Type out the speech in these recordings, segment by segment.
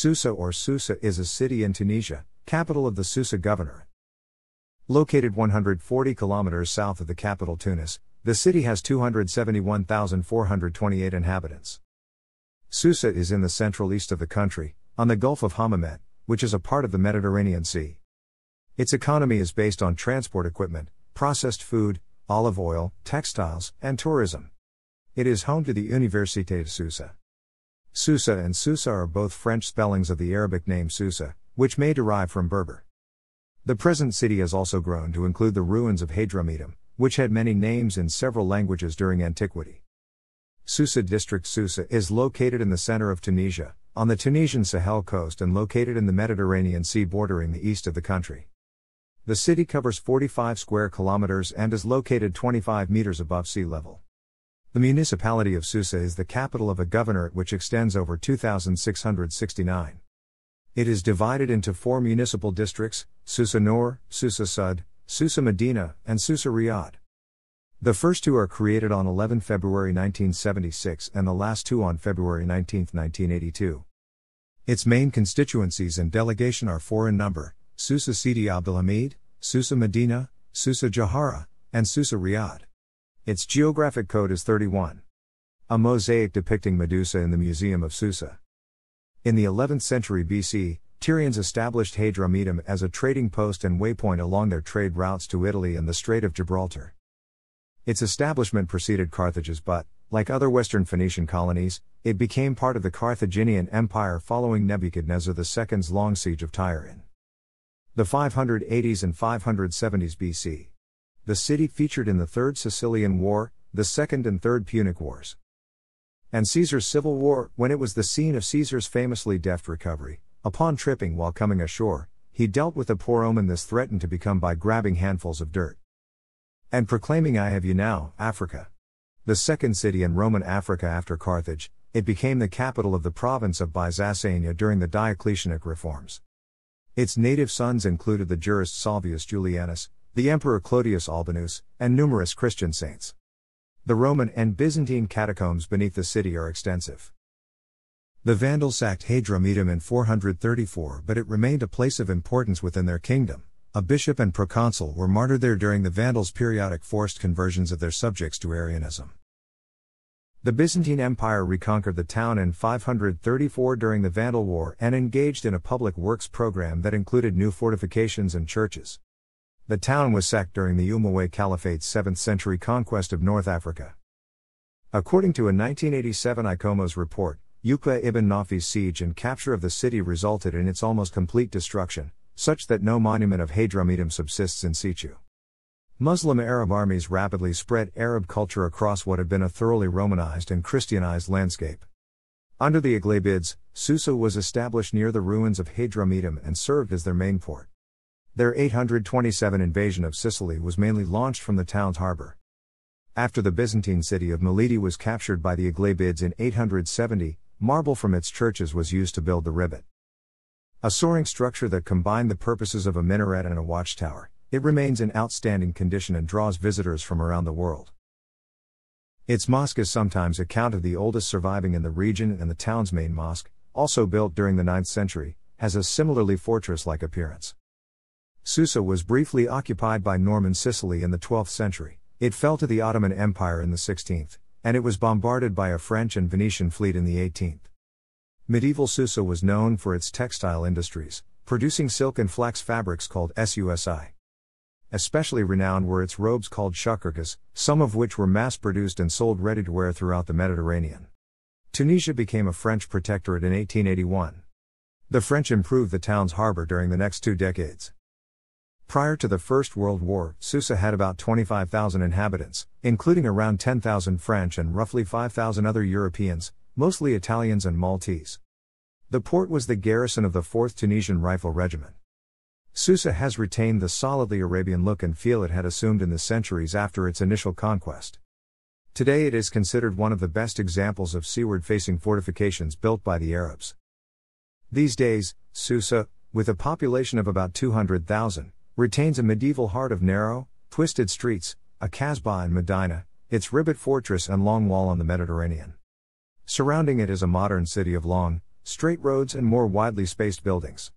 Susa or Susa is a city in Tunisia, capital of the Susa governorate. Located 140 kilometers south of the capital Tunis, the city has 271,428 inhabitants. Susa is in the central east of the country, on the Gulf of Hammamet, which is a part of the Mediterranean Sea. Its economy is based on transport equipment, processed food, olive oil, textiles, and tourism. It is home to the Université de Susa. Susa and Susa are both French spellings of the Arabic name Susa, which may derive from Berber. The present city has also grown to include the ruins of Hadramidum, which had many names in several languages during antiquity. Susa district Susa is located in the center of Tunisia, on the Tunisian Sahel coast and located in the Mediterranean Sea bordering the east of the country. The city covers 45 square kilometers and is located 25 meters above sea level. The municipality of Susa is the capital of a governorate which extends over 2,669. It is divided into four municipal districts Susa Nor, Susa Sud, Susa Medina, and Susa Riyadh. The first two are created on 11 February 1976 and the last two on February 19, 1982. Its main constituencies and delegation are four in number Susa Sidi Abdelhamid, Susa Medina, Susa Jahara, and Susa Riyadh. Its geographic code is 31. A mosaic depicting Medusa in the Museum of Susa. In the 11th century BC, Tyrians established Hadramedum as a trading post and waypoint along their trade routes to Italy and the Strait of Gibraltar. Its establishment preceded Carthage's but, like other Western Phoenician colonies, it became part of the Carthaginian Empire following Nebuchadnezzar II's long siege of Tyre in the 580s and 570s BC the city featured in the Third Sicilian War, the Second and Third Punic Wars. And Caesar's Civil War, when it was the scene of Caesar's famously deft recovery, upon tripping while coming ashore, he dealt with a poor omen this threatened to become by grabbing handfuls of dirt. And proclaiming I have you now, Africa. The second city in Roman Africa after Carthage, it became the capital of the province of Byzacena during the Diocletianic reforms. Its native sons included the jurist Salvius Julianus, the Emperor Clodius Albanus, and numerous Christian saints. The Roman and Byzantine catacombs beneath the city are extensive. The Vandals sacked Hadramedum in 434, but it remained a place of importance within their kingdom. A bishop and proconsul were martyred there during the Vandals' periodic forced conversions of their subjects to Arianism. The Byzantine Empire reconquered the town in 534 during the Vandal War and engaged in a public works program that included new fortifications and churches. The town was sacked during the Umayyad Caliphate's 7th century conquest of North Africa. According to a 1987 ICOMOS report, Yuka ibn Nafi's siege and capture of the city resulted in its almost complete destruction, such that no monument of Hadramidim subsists in situ. Muslim Arab armies rapidly spread Arab culture across what had been a thoroughly Romanized and Christianized landscape. Under the Aglabids, Susa was established near the ruins of Hadramidim and served as their main port. Their 827 invasion of Sicily was mainly launched from the town's harbor. After the Byzantine city of Meliti was captured by the Aglabids in 870, marble from its churches was used to build the ribbit. A soaring structure that combined the purposes of a minaret and a watchtower, it remains in outstanding condition and draws visitors from around the world. Its mosque is sometimes accounted the oldest surviving in the region, and the town's main mosque, also built during the 9th century, has a similarly fortress like appearance. Susa was briefly occupied by Norman Sicily in the 12th century, it fell to the Ottoman Empire in the 16th, and it was bombarded by a French and Venetian fleet in the 18th. Medieval Susa was known for its textile industries, producing silk and flax fabrics called susi. Especially renowned were its robes called shakurkas, some of which were mass produced and sold ready to wear throughout the Mediterranean. Tunisia became a French protectorate in 1881. The French improved the town's harbor during the next two decades. Prior to the First World War, Susa had about 25,000 inhabitants, including around 10,000 French and roughly 5,000 other Europeans, mostly Italians and Maltese. The port was the garrison of the 4th Tunisian Rifle Regiment. Susa has retained the solidly Arabian look and feel it had assumed in the centuries after its initial conquest. Today it is considered one of the best examples of seaward facing fortifications built by the Arabs. These days, Susa, with a population of about 200,000, retains a medieval heart of narrow, twisted streets, a Kasbah and Medina, its ribat fortress and long wall on the Mediterranean. Surrounding it is a modern city of long, straight roads and more widely spaced buildings.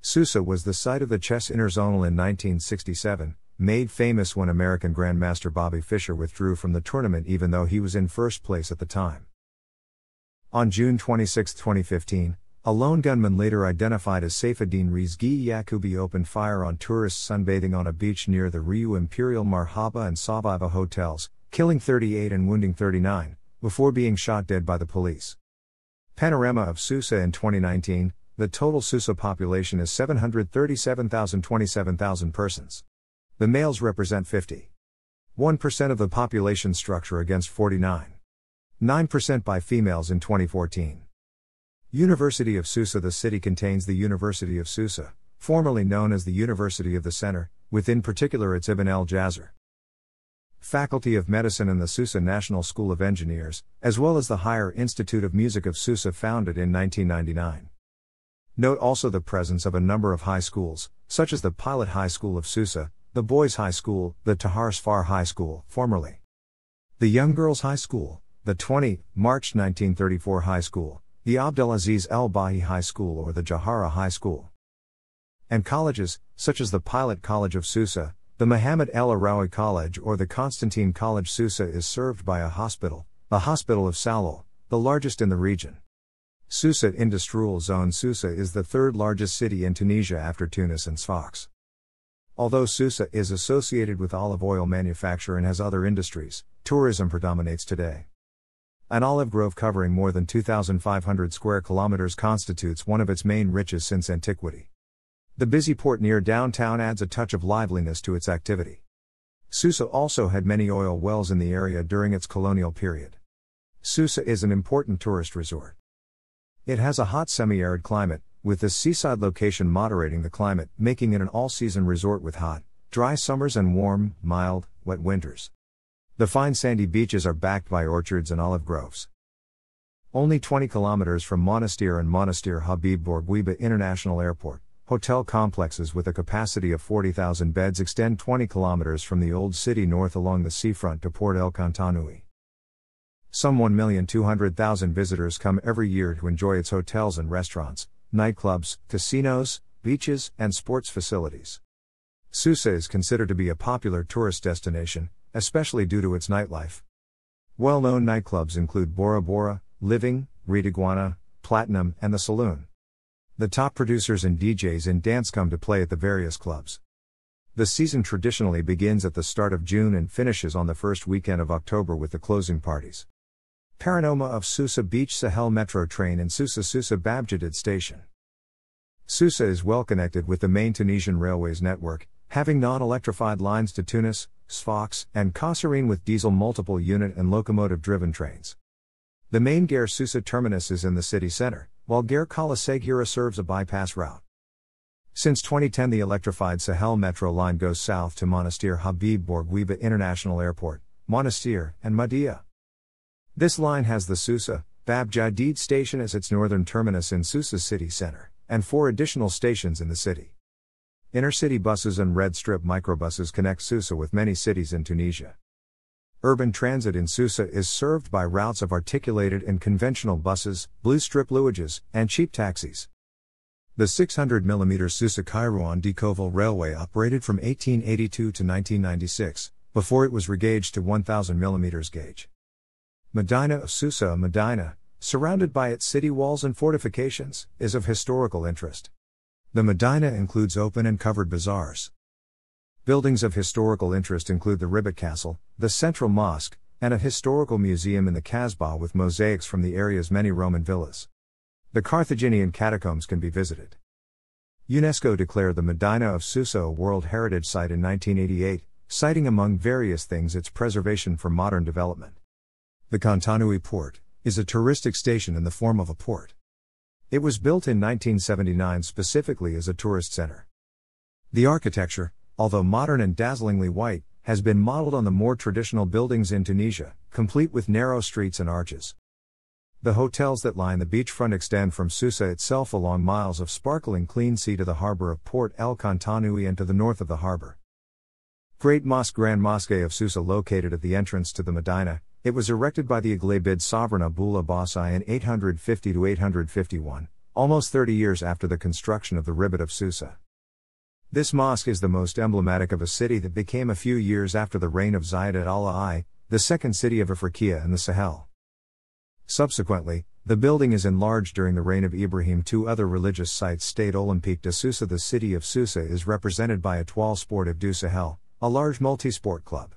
Susa was the site of the chess interzonal in 1967, made famous when American Grandmaster Bobby Fischer withdrew from the tournament even though he was in first place at the time. On June 26, 2015, a lone gunman later identified as Saifuddin Rizgi Yakubi opened fire on tourists sunbathing on a beach near the Ryu Imperial Marhaba and Saviva hotels, killing 38 and wounding 39, before being shot dead by the police. Panorama of Susa in 2019 The total Susa population is 737,000 persons. The males represent 50. 1% of the population structure against 49. 9% by females in 2014. University of Susa The city contains the University of Susa, formerly known as the University of the Center, with in particular its Ibn el Jazar. Faculty of Medicine and the Susa National School of Engineers, as well as the Higher Institute of Music of Susa, founded in 1999. Note also the presence of a number of high schools, such as the Pilot High School of Susa, the Boys High School, the Tahar Far High School, formerly the Young Girls High School, the 20 March 1934 High School, the Abdelaziz El Bahi High School or the Jahara High School. And colleges, such as the Pilot College of Susa, the Muhammad El Arawi College or the Constantine College Susa is served by a hospital, the Hospital of Salol, the largest in the region. Susa Industrial Zone Susa is the third largest city in Tunisia after Tunis and Sfax. Although Susa is associated with olive oil manufacture and has other industries, tourism predominates today. An olive grove covering more than 2,500 square kilometers constitutes one of its main riches since antiquity. The busy port near downtown adds a touch of liveliness to its activity. Susa also had many oil wells in the area during its colonial period. Susa is an important tourist resort. It has a hot semi arid climate, with this seaside location moderating the climate, making it an all season resort with hot, dry summers and warm, mild, wet winters. The fine sandy beaches are backed by orchards and olive groves. Only 20 kilometers from Monastir and Monastir Habib Bourguiba International Airport, hotel complexes with a capacity of 40,000 beds extend 20 kilometers from the old city north along the seafront to Port El Cantanui. Some 1,200,000 visitors come every year to enjoy its hotels and restaurants, nightclubs, casinos, beaches, and sports facilities. Susa is considered to be a popular tourist destination, especially due to its nightlife. Well known nightclubs include Bora Bora, Living, Reed Iguana, Platinum, and The Saloon. The top producers and DJs in dance come to play at the various clubs. The season traditionally begins at the start of June and finishes on the first weekend of October with the closing parties. Paranoma of Susa Beach Sahel Metro train and Susa Susa Babjadid station. Susa is well connected with the main Tunisian railways network, having non electrified lines to Tunis, Sfox and Kasserine with diesel multiple unit and locomotive driven trains. The main Gare Susa terminus is in the city centre, while Gare Kalasegura serves a bypass route. Since 2010, the electrified Sahel metro line goes south to Monastir Habib Bourguiba International Airport, Monastir, and Madia. This line has the Susa, Bab Jadid station as its northern terminus in Susa city centre, and four additional stations in the city. Intercity buses and red strip microbuses connect Susa with many cities in Tunisia. Urban transit in Susa is served by routes of articulated and conventional buses, blue strip louages, and cheap taxis. The 600 mm Susa Kairouan Decoval Railway operated from 1882 to 1996, before it was regauged to 1000 mm gauge. Medina of Susa, Medina, surrounded by its city walls and fortifications, is of historical interest. The Medina includes open and covered bazaars. Buildings of historical interest include the Ribbit Castle, the Central Mosque, and a historical museum in the Kasbah with mosaics from the area's many Roman villas. The Carthaginian catacombs can be visited. UNESCO declared the Medina of Susa a World Heritage Site in 1988, citing among various things its preservation for modern development. The Kontanui port is a touristic station in the form of a port. It was built in 1979 specifically as a tourist center. The architecture, although modern and dazzlingly white, has been modeled on the more traditional buildings in Tunisia, complete with narrow streets and arches. The hotels that line the beachfront extend from Susa itself along miles of sparkling clean sea to the harbor of Port El Kantanoui and to the north of the harbor. Great Mosque Grand Mosque of Susa located at the entrance to the Medina, it was erected by the Aglabid sovereign Abul Abbas I in 850 851, almost 30 years after the construction of the Ribbit of Susa. This mosque is the most emblematic of a city that became a few years after the reign of Zayd al I, the second city of Afriqiya in the Sahel. Subsequently, the building is enlarged during the reign of Ibrahim. Two other religious sites state Olympique de Susa. The city of Susa is represented by Etoile Sportive du Sahel, a large multi sport club.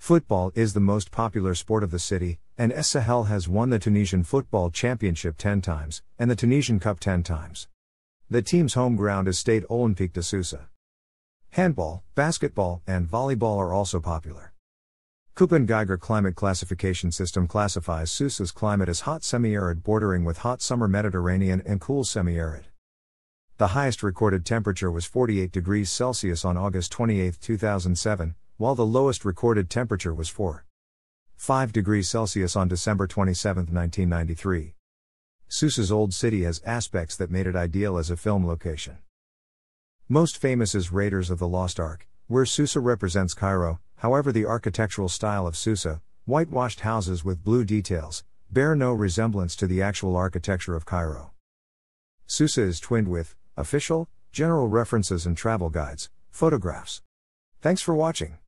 Football is the most popular sport of the city, and Es Sahel has won the Tunisian Football Championship 10 times, and the Tunisian Cup 10 times. The team's home ground is State Olympique de Sousa. Handball, basketball, and volleyball are also popular. Köppen-Geiger climate classification system classifies Sousa's climate as hot semi-arid bordering with hot summer Mediterranean and cool semi-arid. The highest recorded temperature was 48 degrees Celsius on August 28, 2007, while the lowest recorded temperature was 4.5 degrees Celsius on December 27, 1993. Seuss's Old City has aspects that made it ideal as a film location. Most famous is Raiders of the Lost Ark, where Susa represents Cairo, however, the architectural style of Susa, whitewashed houses with blue details, bear no resemblance to the actual architecture of Cairo. Susa is twinned with official, general references and travel guides, photographs. Thanks for watching.